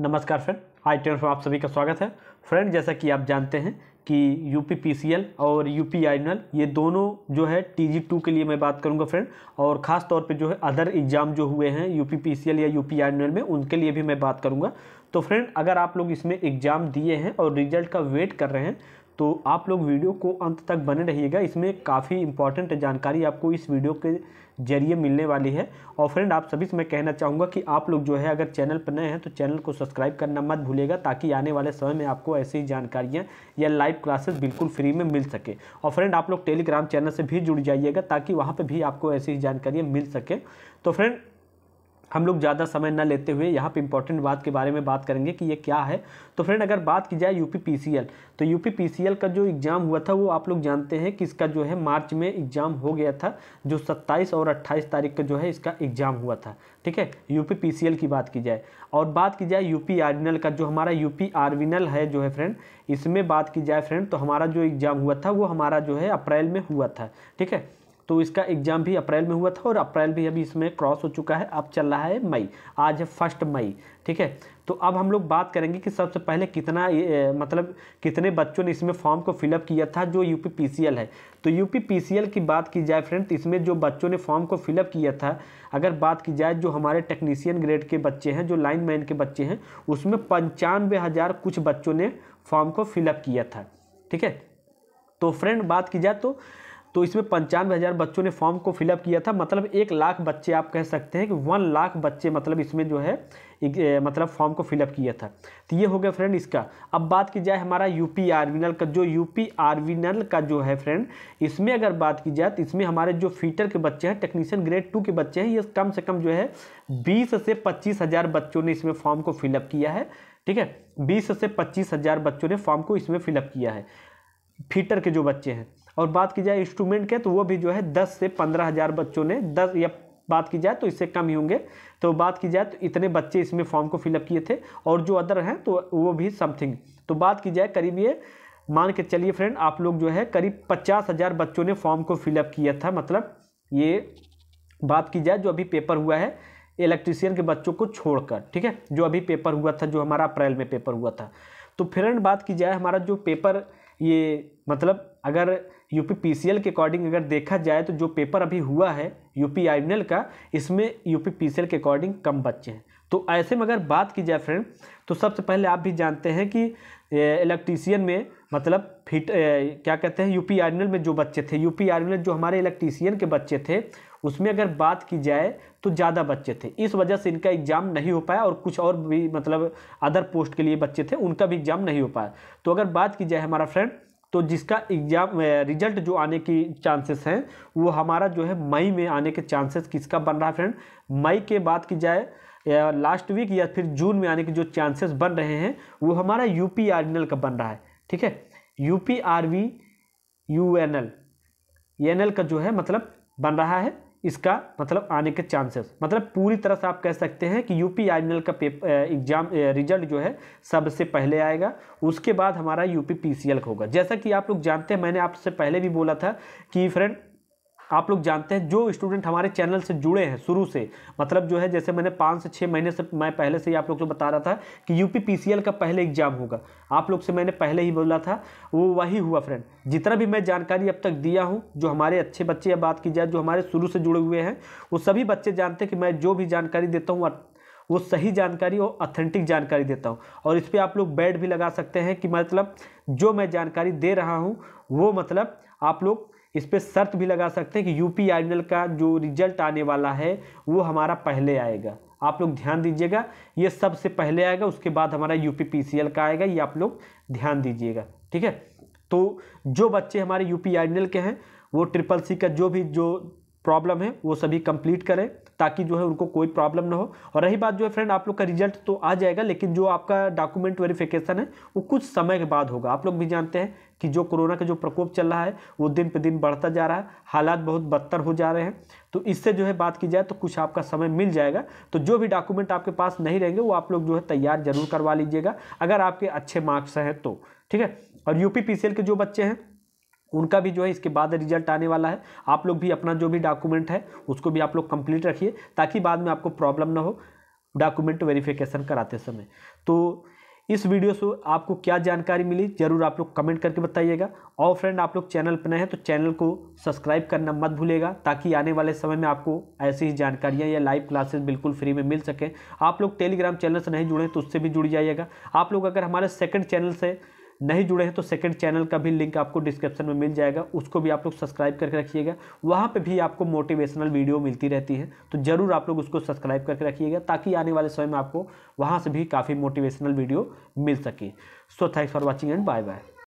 नमस्कार friend I ten आप सभी का स्वागत है फ्रेंड जैसा कि आप जानते हैं कि यू पी और यू पी ये दोनों जो है टी जी टू के लिए मैं बात करूंगा फ्रेंड और ख़ास तौर पे जो है अदर एग्ज़ाम जो हुए हैं यू पी या यू पी में उनके लिए भी मैं बात करूंगा तो फ्रेंड अगर आप लोग इसमें एग्ज़ाम दिए हैं और रिजल्ट का वेट कर रहे हैं तो आप लोग वीडियो को अंत तक बने रहिएगा इसमें काफ़ी इंपॉर्टेंट जानकारी आपको इस वीडियो के जरिए मिलने वाली है और फ्रेंड आप सभी से मैं कहना चाहूँगा कि आप लोग जो है अगर चैनल पर नए हैं तो चैनल को सब्सक्राइब करना मत भूलेगा ताकि आने वाले समय में आपको ऐसी ही जानकारियाँ या लाइव क्लासेस बिल्कुल फ्री में मिल सके और फ्रेंड आप लोग टेलीग्राम चैनल से भी जुड़ जाइएगा ताकि वहाँ पर भी आपको ऐसी ही जानकारियाँ मिल सके तो फ्रेंड हम लोग ज़्यादा समय न लेते हुए यहाँ पे इंपॉर्टेंट बात के बारे में बात करेंगे कि ये क्या है तो फ्रेंड अगर बात की जाए यूपीपीसीएल तो यूपीपीसीएल का जो एग्ज़ाम हुआ था वो आप लोग जानते हैं कि इसका जो है मार्च में एग्ज़ाम हो गया था जो 27 और 28 तारीख का जो है इसका एग्ज़ाम हुआ था ठीक है यूपीपीसीएल की बात की जाए और बात की जाए यू पी का जो हमारा यू पी है जो है फ्रेंड इसमें बात की जाए फ्रेंड तो हमारा जो एग्ज़ाम हुआ था वो हमारा जो है अप्रैल में हुआ था ठीक है तो इसका एग्ज़ाम भी अप्रैल में हुआ था और अप्रैल भी अभी इसमें क्रॉस हो चुका है अब चल रहा है मई आज है फर्स्ट मई ठीक है तो अब हम लोग बात करेंगे कि सबसे पहले कितना ए, मतलब कितने बच्चों ने इसमें फॉर्म को फिलअप किया था जो यू पी है तो यू पी की बात की जाए फ्रेंड इसमें जो बच्चों ने फॉर्म को फिलअप किया था अगर बात की जाए जो हमारे टेक्नीसियन ग्रेड के बच्चे हैं जो लाइन मैन के बच्चे हैं उसमें पंचानवे हज़ार कुछ बच्चों ने फॉर्म को फिलअप किया था ठीक है तो फ्रेंड बात की जाए तो तो इसमें पंचानवे हज़ार बच्चों ने फॉर्म को फिलअप किया था मतलब एक लाख बच्चे आप कह सकते हैं कि वन लाख बच्चे मतलब इसमें जो है मतलब फॉर्म को फिलअप किया था तो ये हो गया फ्रेंड इसका अब बात की जाए हमारा यूपी आर्विनल का जो यूपी आर्विनल का जो है फ्रेंड इसमें अगर बात की जाए तो इसमें हमारे जो फीटर के बच्चे हैं टेक्नीशियन ग्रेड टू के बच्चे हैं ये कम से कम जो है बीस से पच्चीस हज़ार बच्चों ने इसमें फॉर्म को फिलअप किया है ठीक है बीस से पच्चीस हज़ार बच्चों ने फॉर्म को इसमें फिलअप किया है फीटर के जो बच्चे हैं और बात की जाए इंस्ट्रूमेंट के तो वो भी जो है दस से पंद्रह हज़ार बच्चों ने दस या बात की जाए तो इससे कम ही होंगे तो बात की जाए तो इतने बच्चे इसमें फॉर्म को फिलअप किए थे और जो अदर हैं तो वो भी समथिंग तो बात की जाए करीब ये मान के चलिए फ्रेंड आप लोग जो है करीब पचास हज़ार बच्चों ने फॉर्म को फिलअप किया था मतलब ये बात की जाए जो अभी पेपर हुआ है इलेक्ट्रीशियन के बच्चों को छोड़कर ठीक है जो अभी पेपर हुआ था जो हमारा अप्रैल में पेपर हुआ था तो फ्रेंड बात की जाए हमारा जो पेपर ये मतलब अगर यूपीपीसीएल के अकॉर्डिंग अगर देखा जाए तो जो पेपर अभी हुआ है यूपी आई का इसमें यूपीपीसीएल के अकॉर्डिंग कम बच्चे हैं तो ऐसे में अगर बात की जाए फ्रेंड तो सबसे पहले आप भी जानते हैं कि इलेक्ट्रीसियन में मतलब फिट ए, क्या कहते हैं यूपी आर्मिनल में जो बच्चे थे यूपी आर्मिनल जो हमारे इलेक्ट्रीसियन के बच्चे थे उसमें अगर बात की जाए तो ज़्यादा बच्चे थे इस वजह से इनका एग्ज़ाम नहीं हो पाया और कुछ और भी मतलब अदर पोस्ट के लिए बच्चे थे उनका भी एग्ज़ाम नहीं हो पाया तो अगर बात की जाए हमारा फ्रेंड तो जिसका एग्ज़ाम रिजल्ट जो आने की चांसेस हैं वो हमारा जो है मई में आने के चांसेस किसका बन रहा है फ्रेंड मई के बाद की जाए या लास्ट वीक या फिर जून में आने के जो चांसेस बन रहे हैं वो हमारा U P R N L का बन रहा है ठीक है U P R V U N L N L का जो है मतलब बन रहा है इसका मतलब आने के चांसेस मतलब पूरी तरह से आप कह सकते हैं कि यू पी आई का एग्जाम रिजल्ट जो है सबसे पहले आएगा उसके बाद हमारा U P P C L का होगा जैसा कि आप लोग जानते हैं मैंने आपसे पहले भी बोला था कि फ्रेंड आप लोग जानते हैं जो स्टूडेंट हमारे चैनल से जुड़े हैं शुरू से मतलब जो है जैसे मैंने पाँच से छः महीने से मैं पहले से ही आप लोग को बता रहा था कि यूपी पीसीएल का पहले एग्जाम होगा आप लोग से मैंने पहले ही बोला था वो वही हुआ फ्रेंड जितना भी मैं जानकारी अब तक दिया हूँ जो हमारे अच्छे बच्चे या बात की जाए जो हमारे शुरू से जुड़े हुए हैं वो सभी बच्चे जानते हैं कि मैं जो भी जानकारी देता हूँ वो सही जानकारी और ऑथेंटिक जानकारी देता हूँ और इस पर आप लोग बैड भी लगा सकते हैं कि मतलब जो मैं जानकारी दे रहा हूँ वो मतलब आप लोग इस पर शर्त भी लगा सकते हैं कि यू पी का जो रिजल्ट आने वाला है वो हमारा पहले आएगा आप लोग ध्यान दीजिएगा ये सबसे पहले आएगा उसके बाद हमारा यू पी का आएगा ये आप लोग ध्यान दीजिएगा ठीक है तो जो बच्चे हमारे यू पी के हैं वो ट्रिपल सी का जो भी जो प्रॉब्लम है वो सभी कंप्लीट करें ताकि जो है उनको कोई प्रॉब्लम ना हो और रही बात जो है फ्रेंड आप लोग का रिजल्ट तो आ जाएगा लेकिन जो आपका डॉक्यूमेंट वेरिफिकेशन है वो कुछ समय के बाद होगा आप लोग भी जानते हैं कि जो कोरोना का जो प्रकोप चल रहा है वो दिन पे दिन बढ़ता जा रहा है हालात बहुत बदतर हो जा रहे हैं तो इससे जो है बात की जाए तो कुछ आपका समय मिल जाएगा तो जो भी डॉक्यूमेंट आपके पास नहीं रहेंगे वो आप लोग जो है तैयार जरूर करवा लीजिएगा अगर आपके अच्छे मार्क्स हैं तो ठीक है और यूपी के जो बच्चे हैं उनका भी जो है इसके बाद रिजल्ट आने वाला है आप लोग भी अपना जो भी डॉक्यूमेंट है उसको भी आप लोग कंप्लीट रखिए ताकि बाद में आपको प्रॉब्लम ना हो डॉक्यूमेंट वेरिफिकेशन कराते समय तो इस वीडियो से आपको क्या जानकारी मिली ज़रूर आप लोग कमेंट करके बताइएगा और फ्रेंड आप लोग चैनल पर नए हैं तो चैनल को सब्सक्राइब करना मत भूलेगा ताकि आने वाले समय में आपको ऐसी ही जानकारियाँ या लाइव क्लासेस बिल्कुल फ्री में मिल सकें आप लोग टेलीग्राम चैनल से नहीं जुड़े तो उससे भी जुड़ जाइएगा आप लोग अगर हमारे सेकेंड चैनल से नहीं जुड़े हैं तो सेकेंड चैनल का भी लिंक आपको डिस्क्रिप्शन में मिल जाएगा उसको भी आप लोग सब्सक्राइब करके रखिएगा वहाँ पर भी आपको मोटिवेशनल वीडियो मिलती रहती है तो ज़रूर आप लोग उसको सब्सक्राइब करके रखिएगा ताकि आने वाले समय में आपको वहाँ से भी काफ़ी मोटिवेशनल वीडियो मिल सके so thanks for watching and bye bye